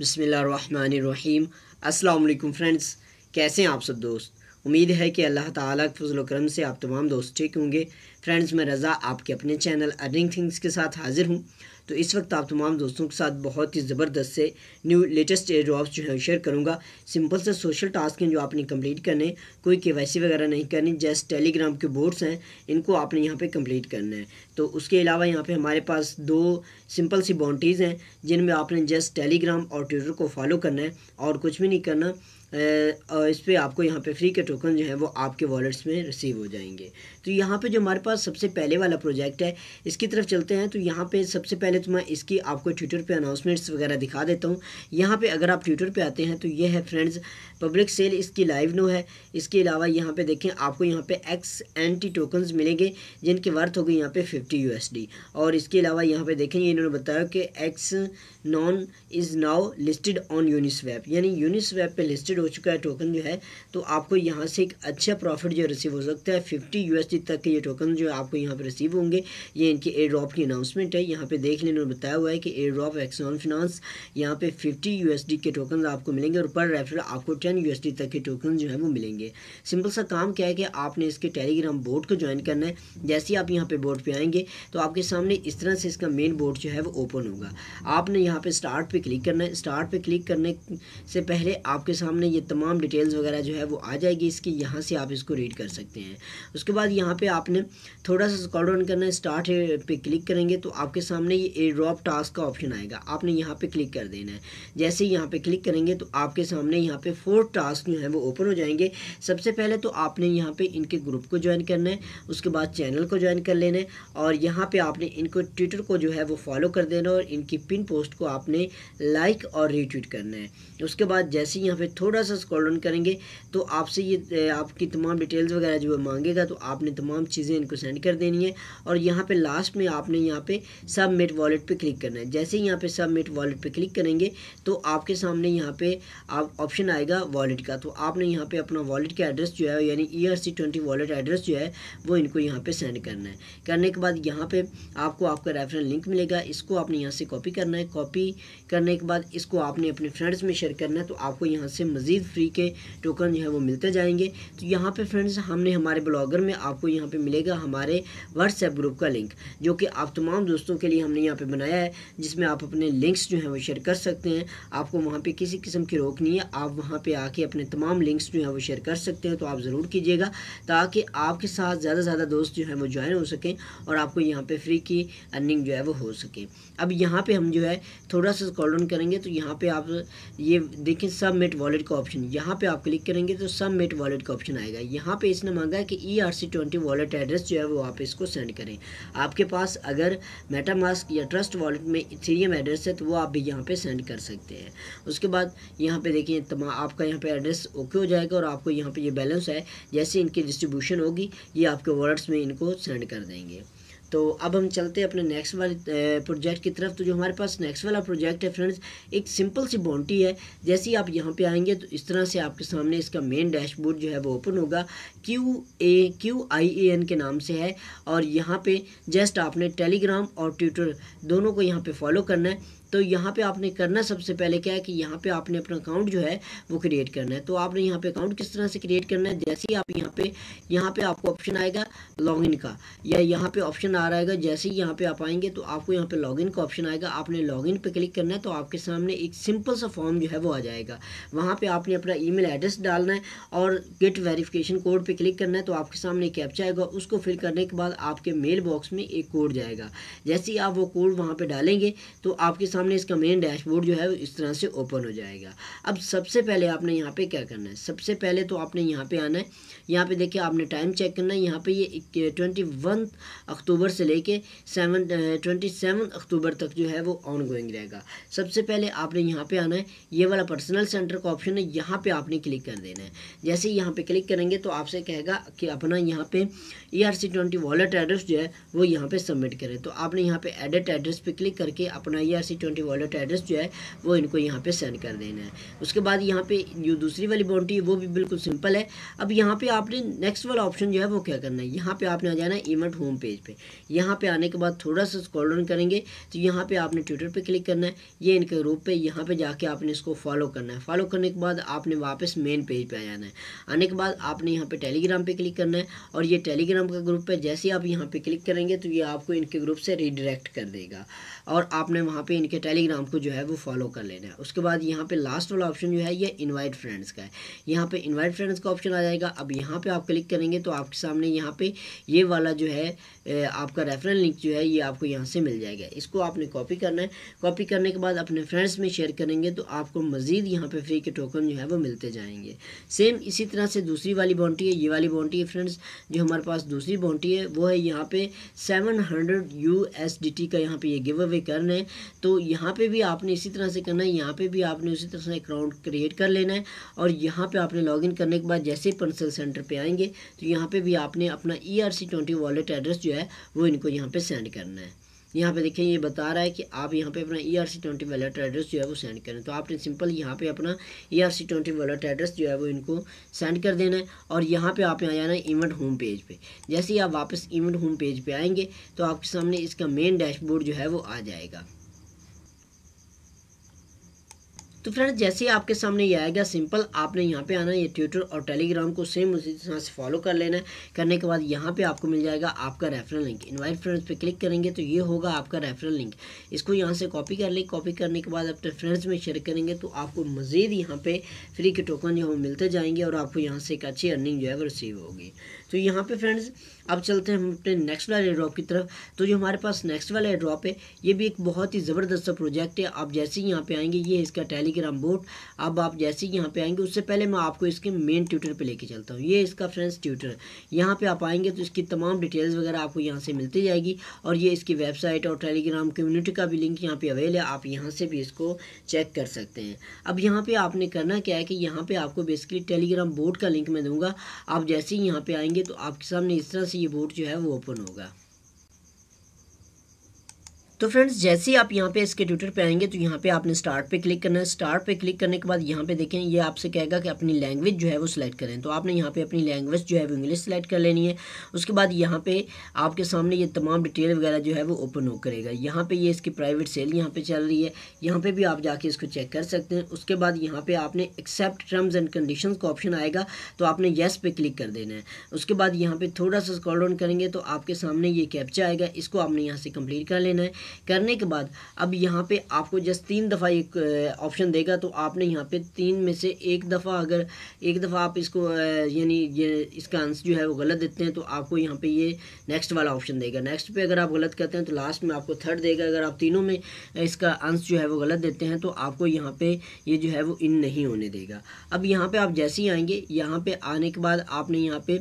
بسم اللہ الرحمن الرحیم السلام علیکم فرنڈز کیسے ہیں آپ سب دوست उम्मीद है कि अल्लाह ताला के फजल करम से आप तमाम दोस्त ठीक होंगे फ्रेंड्स मैं रज़ा आपके अपने चैनल अर्निंग थिंग्स के साथ हाजिर हूँ तो इस वक्त आप तमाम दोस्तों के साथ बहुत ही ज़बरदस्त से न्यू लेटेस्ट एयर ड्रॉप्स जो है शेयर करूँगा सिंपल से सोशल टास्क हैं जो आपने कंप्लीट करने कोई के वगैरह नहीं करनी जस्ट टेलीग्राम के बोर्ड्स हैं इनको आपने यहाँ पे कंप्लीट करना है तो उसके अलावा यहाँ पे हमारे पास दो सिंपल सी बाउंड्रीज़ हैं जिनमें आपने जस्ट टेलीग्राम और ट्विटर को फॉलो करना है और कुछ भी नहीं करना और इस पर आपको यहाँ पे फ्री के टोकन जो है वो आपके वॉलेट्स में रिसीव हो जाएंगे तो यहाँ पे जो हमारे पास सबसे पहले वाला प्रोजेक्ट है इसकी तरफ चलते हैं तो यहाँ पे सबसे पहले तो मैं इसकी आपको ट्विटर पे अनाउंसमेंट्स वगैरह दिखा देता हूँ यहाँ पे अगर आप ट्विटर पे आते हैं तो ये है फ्रेंड्स पब्लिक सेल इसकी लाइव नो है इसके अलावा यहाँ पर देखें आपको यहाँ पर एक्स एन टी मिलेंगे जिनकी वर्थ होगी यहाँ पर फिफ्टी यू और इसके अलावा यहाँ पर देखें इन्होंने बताया कि X non is now listed on यूनिस यानी यूनिस पर लिस्टेड एक्सटेंडेड हो चुका है टोकन जो है तो आपको यहाँ से एक अच्छा प्रॉफिट जो रिसीव हो सकता है फिफ्टी यू तक के ये टोकन जो है आपको यहाँ पर रिसीव होंगे ये इनकी एयर ड्रॉप की अनाउंसमेंट है यहाँ पर देख लेना बताया हुआ है कि एयर ड्रॉप एक्सॉन फिनांस यहाँ पर फिफ्टी यू के टोकन आपको मिलेंगे और पर रेफर आपको टेन यू तक के टोकन जो है वो मिलेंगे सिंपल सा काम क्या है कि आपने इसके टेलीग्राम बोर्ड को ज्वाइन करना है जैसे ही आप यहाँ पे बोर्ड पे आएंगे तो आपके सामने इस तरह से इसका मेन बोर्ड जो है वो ओपन होगा आपने यहाँ पे स्टार्ट पे क्लिक करना है स्टार्ट पे क्लिक करने से पहले आपके सामने में ये तमाम डिटेल्स वगैरह जो है वो आ जाएगी इसकी यहाँ से आप इसको रीड कर सकते हैं उसके बाद यहाँ पे आपने थोड़ा सा स्कॉल डाउन करना है स्टार्ट पे क्लिक करेंगे तो आपके सामने ये एयर ड्रॉप टास्क का ऑप्शन आएगा आपने यहाँ पर क्लिक कर देना है जैसे ही यहाँ पर क्लिक करेंगे तो आपके सामने यहाँ पर फोर टास्क जो हैं वो ओपन हो जाएंगे सबसे पहले तो आपने यहाँ पर इनके ग्रुप को ज्वाइन करना है उसके बाद चैनल को ज्वाइन कर लेना है और यहाँ पर आपने इनको ट्विटर को जो है वो फॉलो कर देना और इनकी पिन पोस्ट को आपने लाइक और रीट्वीट करना है उसके बाद जैसे यहाँ पे थोड़ा थोड़ा सा स्क्रॉल डाउन करेंगे तो आपसे ये आपकी तमाम डिटेल्स वगैरह जो है मांगेगा तो आपने तमाम चीज़ें इनको सेंड कर देनी है और यहाँ पे लास्ट में आपने यहाँ पे सबमिट वॉलेट पे क्लिक करना है जैसे ही यहाँ पे सबमिट वॉलेट पे क्लिक करेंगे तो आपके सामने यहाँ पे आप ऑप्शन आएगा वॉलेट का तो आपने यहाँ पे अपना वॉलेट का एड्रेस जो है यानी E R C twenty wallet address जो है वो इनको यहाँ पर सेंड करना है करने के बाद यहाँ पर आपको आपका रेफरल लिंक मिलेगा इसको आपने यहाँ से कॉपी करना है कॉपी करने के बाद इसको आपने अपने फ्रेंड्स में शेयर करना है तो आपको यहाँ से मज़ीद मज़ीद फ्री के टोकन जो है वो मिलते जाएंगे तो यहाँ पे फ्रेंड्स हमने हमारे ब्लॉगर में आपको यहाँ पे मिलेगा हमारे व्हाट्सएप ग्रुप का लिंक जो कि आप तमाम दोस्तों के लिए हमने यहाँ पे बनाया है जिसमें आप अपने लिंक्स जो हैं वो शेयर कर सकते हैं आपको वहाँ पर किसी किस्म की रोक नहीं है आप वहाँ पर आके अपने तमाम लिंक्स जो हैं वो शेयर कर सकते हैं तो आप ज़रूर कीजिएगा ताकि आपके साथ ज़्यादा से ज़्यादा दोस्त जो हैं वो ज्वाइन हो सकें और आपको यहाँ पर फ्री की अर्निंग जो है वो हो सके अब यहाँ पर हम जो है थोड़ा सा स्कॉल करेंगे तो यहाँ पर आप ये देखें सबमिट वॉलेट का ऑप्शन यहाँ पे आप क्लिक करेंगे तो सबमिट वॉलेट का ऑप्शन आएगा यहाँ पे इसने मांगा है कि E R C twenty wallet address जो है वो आप इसको सेंड करें आपके पास अगर मेटामास्क या ट्रस्ट वॉलेट में इथेरियम एड्रेस है तो वो आप भी यहाँ पर सेंड कर सकते हैं उसके बाद यहाँ पर देखिए तमाम आपका यहाँ पर एड्रेस ओके हो जाएगा और आपको यहाँ पर ये यह बैलेंस है जैसे इनकी डिस्ट्रीब्यूशन होगी ये आपके वॉलेट्स में इनको सेंड कर देंगे तो अब हम चलते हैं अपने नेक्स्ट वाले प्रोजेक्ट की तरफ तो जो हमारे पास नेक्स्ट वाला प्रोजेक्ट है फ्रेंड्स एक सिंपल सी बाउंड्री है जैसे ही आप यहाँ पे आएंगे तो इस तरह से आपके सामने इसका मेन डैशबोर्ड जो है वो ओपन होगा Q A Q I A N के नाम से है और यहाँ पे जस्ट आपने टेलीग्राम और ट्विटर दोनों को यहाँ पर फॉलो करना है तो यहाँ पे आपने करना सबसे पहले क्या है कि यहाँ पे आपने अपना अकाउंट जो है वो क्रिएट करना है तो आपने यहाँ पे अकाउंट किस तरह से क्रिएट करना है जैसे ही आप यहाँ पे यहाँ पे आपको ऑप्शन आएगा लॉगिन का या यहाँ पे ऑप्शन आ रहेगा जैसे ही यहाँ पे आप आएंगे तो आपको यहाँ पे लॉगिन का ऑप्शन आएगा आपने लॉगिन पे क्लिक करना है तो आपके सामने एक सिंपल सा फॉर्म जो है वो आ जाएगा वहाँ पर आपने अपना ई एड्रेस डालना है और गेट वेरीफ़िकेशन कोड पर क्लिक करना है तो आपके सामने कैप्चा आएगा उसको फिल करने के बाद आपके मेल बॉक्स में एक कोड जाएगा जैसे ही आप वो कोड वहाँ पर डालेंगे तो आपके सामने इसका मेन डैशबोर्ड जो है इस तरह से ओपन हो जाएगा अब सबसे पहले आपने यहाँ पे क्या करना है सबसे पहले तो आपने यहाँ पे आना है यहाँ पे देखिए आपने टाइम चेक करना है यहाँ पे ये ट्वेंटी वन अक्टूबर से लेके सेवन ट्वेंटी सेवन अक्टूबर तक जो है वो ऑन गोइंग रहेगा सबसे पहले आपने यहाँ पर आना है ये वाला पर्सनल सेंटर का ऑप्शन है यहाँ पर आपने क्लिक कर देना है जैसे यहाँ पर क्लिक करेंगे तो आपसे कहेगा कि अपना यहाँ पर E R C twenty wallet address जो है वो यहाँ पर सबमिट करें तो आपने यहाँ पर एडिट एड्रेस पर क्लिक करके अपना E R C twenty wallet address जो है वो इनको यहाँ पे सेंड कर देना है उसके बाद यहाँ पे जो दूसरी वाली बाउंड्री है वो भी बिल्कुल सिंपल है अब यहाँ पे आपने नेक्स्ट वाला ऑप्शन जो है वो क्या करना है यहाँ पे आपने आ जाना है इवेंट होम पेज पे यहाँ पे आने के बाद थोड़ा सा स्क्रॉल डाउन करेंगे तो यहाँ पे आपने ट्विटर पर क्लिक करना है ये इनके ग्रुप पे यहाँ पे जाके आपने इसको फॉलो करना है फॉलो करने के बाद आपने वापस मेन पेज पर आ जाना है आने के बाद आपने यहाँ पे टेलीग्राम पे क्लिक करना है और ये टेलीग्राम का ग्रुप है जैसे आप यहाँ पे क्लिक करेंगे तो ये आपको इनके ग्रुप से रिडायरेक्ट कर देगा और आपने वहाँ पे इनके टेलीग्राम को जो है वो फॉलो कर लेना है उसके बाद यहाँ पे लास्ट वाला ऑप्शन जो है ये इनवाइट फ्रेंड्स का है यहाँ पे इनवाइट फ्रेंड्स का ऑप्शन आ जाएगा अब यहाँ पे आप क्लिक करेंगे तो आपके सामने यहाँ पे ये वाला जो है आपका रेफरल लिंक जो है ये आपको यहाँ से मिल जाएगा इसको आपने कॉपी करना है कॉपी करने के बाद अपने फ्रेंड्स में शेयर करेंगे तो आपको मज़ीद यहाँ पर फ्री के टोकन जो है वो मिलते जाएंगे सेम इसी तरह से दूसरी वाली बाउंटी है ये वाली बाउंटी है फ्रेंड्स जो हमारे पास दूसरी बाउंटी है वो है यहाँ पर seven hundred U S D T का यहाँ पर ये गिव अवे पे कर रहे तो यहाँ पे भी आपने इसी तरह से करना है यहाँ पे भी आपने उसी तरह से अकाउंट क्रिएट कर लेना है और यहाँ पे आपने लॉगिन करने के बाद जैसे ही पंसल सेंटर पे आएंगे तो यहाँ पे भी आपने अपना E R C twenty wallet address जो है वो इनको यहाँ पे सेंड करना है यहाँ पे देखिए ये बता रहा है कि आप यहाँ पे अपना E R C twenty wallet address जो है वो सेंड करें तो आपने सिंपल यहाँ पे अपना E R C twenty wallet address जो है वो इनको सेंड कर देना है और यहाँ पे आप आ जाना है इवेंट होम पेज पे जैसे ही आप वापस इवेंट होम पेज पे आएंगे तो आपके सामने इसका मेन डैशबोर्ड जो है वो आ जाएगा तो फ्रेंड जैसे ही आपके सामने ये आएगा सिंपल आपने यहाँ पे आना है ये ट्विटर और टेलीग्राम को सेम उसी तरह से फॉलो कर लेना है करने के बाद यहाँ पे आपको मिल जाएगा आपका रेफरल लिंक इनवाइट फ्रेंड्स पे क्लिक करेंगे तो ये होगा आपका रेफरल लिंक इसको यहाँ से कॉपी कर लें कॉपी करने के बाद अपने फ्रेंड्स में शेयर करेंगे तो आपको मज़ीद यहाँ पर फ्री के टोकन जो है मिलते जाएंगे और आपको यहाँ से एक अच्छी अर्निंग जो है वो रिसीव होगी तो यहाँ पर फ्रेंड्स अब चलते हैं हम अपने नेक्स्ट वाले ड्रॉप की तरफ तो जो हमारे पास नेक्स्ट वाला ड्रॉप है ये भी एक बहुत ही ज़बरदस्त प्रोजेक्ट है आप जैसे ही यहाँ पर आएंगे ये इसका टेली यानी कि रामबोट अब आप जैसे ही यहाँ पे आएंगे उससे पहले मैं आपको इसके मेन ट्यूटर पे लेके चलता हूँ ये इसका फ्रेंड्स ट्यूटर यहाँ पे आप आएंगे तो इसकी तमाम डिटेल्स वगैरह आपको यहाँ से मिलती जाएगी और ये इसकी वेबसाइट और टेलीग्राम कम्युनिटी का भी लिंक यहाँ पर अवेल है आप यहाँ से भी इसको चेक कर सकते हैं अब यहाँ पर आपने करना क्या है कि यहाँ पर आपको बेसिकली टेलीग्राम बोर्ड का लिंक मैं दूँगा आप जैसे ही यहाँ पर आएंगे तो आपके सामने इस तरह से ये बोर्ड जो है वो ओपन होगा तो फ्रेंड्स जैसे ही आप यहाँ पे इसके ट्विटर पे आएंगे तो यहाँ पे आपने स्टार्ट पे क्लिक करना है स्टार्ट पे क्लिक करने के बाद यहाँ पे देखें ये आपसे कहेगा कि अपनी लैंग्वेज जो है वो सिलेक्ट करें तो आपने यहाँ पे अपनी लैंग्वेज जो है वो इंग्लिश सेलेक्ट कर लेनी है उसके बाद यहाँ पे आपके सामने ये तमाम डिटेल वगैरह जो है वो ओपन हो करेगा यहाँ पर ये इसकी प्राइवेट सेल यहाँ पर चल रही है यहाँ पर भी आप जाके इसको चेक कर सकते हैं उसके बाद यहाँ पर आपने एक्सेप्ट टर्म्स एंड कंडीशन का ऑप्शन आएगा तो आपने येस पे क्लिक कर देना है उसके बाद यहाँ पर थोड़ा सा स्कॉल डाउन करेंगे तो आपके सामने ये कैप्चा आएगा इसको आपने यहाँ से कम्प्लीट कर लेना है करने के बाद अब यहाँ पे आपको जस्ट तीन दफ़ा एक ऑप्शन देगा तो आपने यहाँ पे तीन में से एक दफ़ा अगर एक दफ़ा आप इसको यानी ये इसका आंसर जो है वो गलत देते हैं तो आपको यहाँ पे ये नेक्स्ट वाला ऑप्शन देगा नेक्स्ट पे अगर आप गलत करते हैं तो लास्ट में आपको थर्ड देगा अगर आप तीनों में इसका आंसर जो है वो गलत देते हैं तो आपको यहाँ पे ये जो है वो इन नहीं होने देगा अब यहाँ पर आप जैसे ही आएंगे यहाँ पर आने के बाद आपने यहाँ पे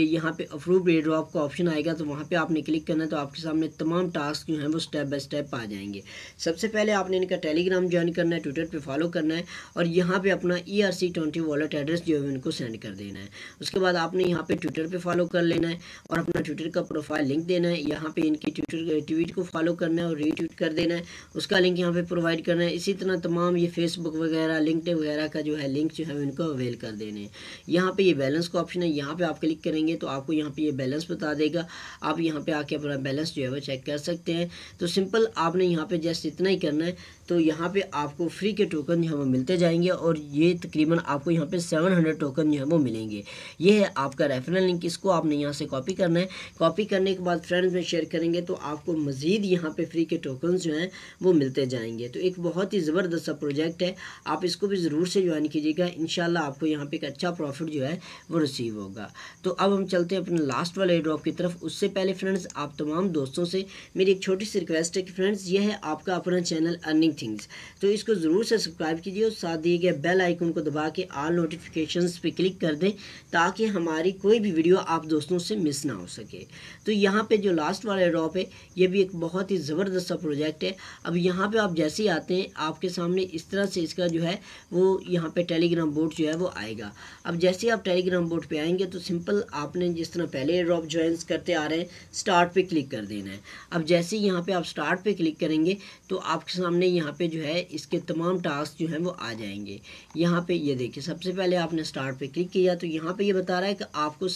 यहाँ पे अप्रूव रेड्रॉप का ऑप्शन आएगा तो वहाँ पर आपने क्लिक करना है तो आपके सामने तमाम टास्क जो हैं वो स्टेप स्टेप बाय स्टेप पा जाएंगे सबसे पहले आपने इनका टेलीग्राम ज्वाइन करना है ट्विटर पे फॉलो करना है और यहाँ पे अपना E R C twenty wallet address जो है इनको सेंड कर देना है उसके बाद आपने यहाँ पे ट्विटर पे फॉलो कर लेना है और अपना ट्विटर का प्रोफाइल लिंक देना है यहाँ पे इनकी ट्विटर ट्वीट को फॉलो करना है और रीट्वीट कर देना है उसका लिंक यहाँ पर प्रोवाइड करना है इसी तरह तमाम ये फेसबुक वगैरह लिंक वगैरह का जो है लिंक जो है इनको अवेल कर देने हैं यहाँ पर ये बैलेंस का ऑप्शन है यहाँ पर आप क्लिक करेंगे तो आपको यहाँ पर ये बैलेंस बता देगा आप यहाँ पर आके अपना बैलेंस जो है वो चेक कर सकते हैं तो सिंपल आपने यहाँ पे जस्ट इतना ही करना है तो यहाँ पे आपको फ्री के टोकन जो है वो मिलते जाएंगे और ये तकरीबन आपको यहाँ पे 700 टोकन जो है वो मिलेंगे ये है आपका रेफरल लिंक इसको आपने यहाँ से कॉपी करना है कॉपी करने के बाद फ्रेंड्स में शेयर करेंगे तो आपको मज़ीद यहाँ पे फ्री के टोकन जो हैं वो मिलते जाएंगे तो एक बहुत ही ज़बरदस्त सा प्रोजेक्ट है आप इसको भी ज़रूर से ज्वाइन कीजिएगा इन आपको यहाँ पर एक अच्छा प्रॉफिट जो है वो रिसीव होगा तो अब हम चलते हैं अपने लास्ट वाले ड्रॉप की तरफ उससे पहले फ्रेंड्स आप तमाम दोस्तों से मेरी एक छोटी सी रिक्वेस्ट बेस्ट है कि फ्रेंड्स ये है आपका अपना चैनल अर्निंग थिंग्स तो इसको ज़रूर से सब्सक्राइब कीजिए और साथ दिए गए बेल आइकन को दबा के आल नोटिफिकेशन पर क्लिक कर दें ताकि हमारी कोई भी वीडियो आप दोस्तों से मिस ना हो सके तो यहाँ पर जो लास्ट वाला ड्रॉप है यह भी एक बहुत ही ज़बरदस्त प्रोजेक्ट है अब यहाँ पर आप जैसे ही आते हैं आपके सामने इस तरह से इसका जो है वो यहाँ पर टेलीग्राम बोर्ड जो है वो आएगा अब जैसे ही आप टेलीग्राम बोर्ड पर आएंगे तो सिंपल आपने जिस तरह पहले ड्रॉप ज्वाइंस करते आ रहे हैं स्टार्ट पर क्लिक कर देना है अब जैसे ही यहाँ पे आप स्टार्ट पे क्लिक करेंगे तो आपके सामने यहाँ पे जो है इसके तमाम टास्क जो हैं वो आ जाएंगे यहाँ पे ये देखिए सबसे पहले आपने स्टार्ट पे क्लिक किया तो यहाँ पे ये बता रहा है कि आपको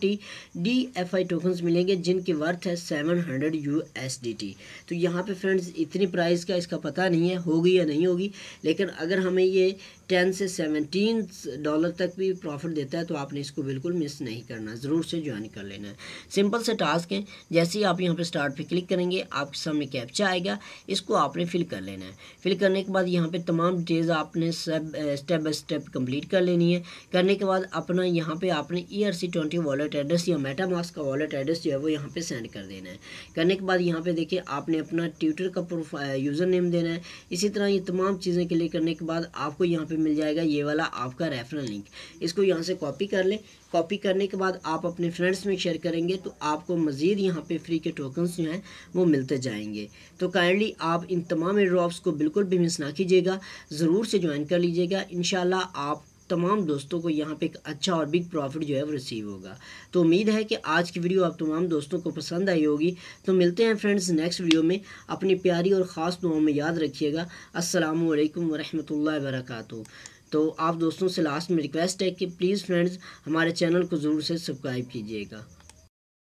T D F I tokens मिलेंगे जिनकी वर्थ है seven hundred U S D T तो यहाँ पर फ्रेंड्स इतनी प्राइस का इसका पता नहीं है होगी या नहीं होगी लेकिन अगर हमें ये टेन से सेवनटीन डॉलर तक भी प्रॉफिट देता है तो आपने इसको बिल्कुल मिस नहीं करना ज़रूर से ज्वाइन कर लेना है सिंपल से टास्क हैं जैसे ही आप यहाँ पर स्टार्ट पे क्लिक करेंगे आपके हिस्सा में कैप्चा आएगा इसको आपने फिल कर लेना है फिल करने के बाद यहाँ पे तमाम डिटेल्स आपने सब स्टेप बाई स्टेप कंप्लीट कर लेनी है करने के बाद अपना यहाँ पे आपने E R C twenty wallet address या मेटामास्क का वॉलेट एड्रेस जो है वो यहाँ पे सेंड कर देना है करने के बाद यहाँ पे देखिए आपने अपना ट्विटर का प्रोफाइल यूज़र नेम देना है इसी तरह ये तमाम चीज़ें क्लिक करने के बाद आपको यहाँ पर मिल जाएगा ये वाला आपका रेफरल लिंक इसको यहाँ से कॉपी कर लें कॉपी करने के बाद आप अपने फ्रेंड्स में शेयर करेंगे तो आपको मज़ीद यहाँ पे फ्री के टोकन्स जो हैं वो मिलते जाएंगे तो काइंडली आप इन तमाम ड्रॉप्स को बिल्कुल भी मिस ना कीजिएगा ज़रूर से ज्वाइन कर लीजिएगा इन आप तमाम दोस्तों को यहाँ पे एक अच्छा और बिग प्रॉफिट जो है वो रिसीव होगा तो उम्मीद है कि आज की वीडियो आप तमाम दोस्तों को पसंद आई होगी तो मिलते हैं फ्रेंड्स नेक्स्ट वीडियो में अपनी प्यारी और ख़ास दुआओं में याद रखिएगा असलकम वरहमल वर्का तो आप दोस्तों से लास्ट में रिक्वेस्ट है कि प्लीज़ फ्रेंड्स हमारे चैनल को ज़रूर से सब्सक्राइब कीजिएगा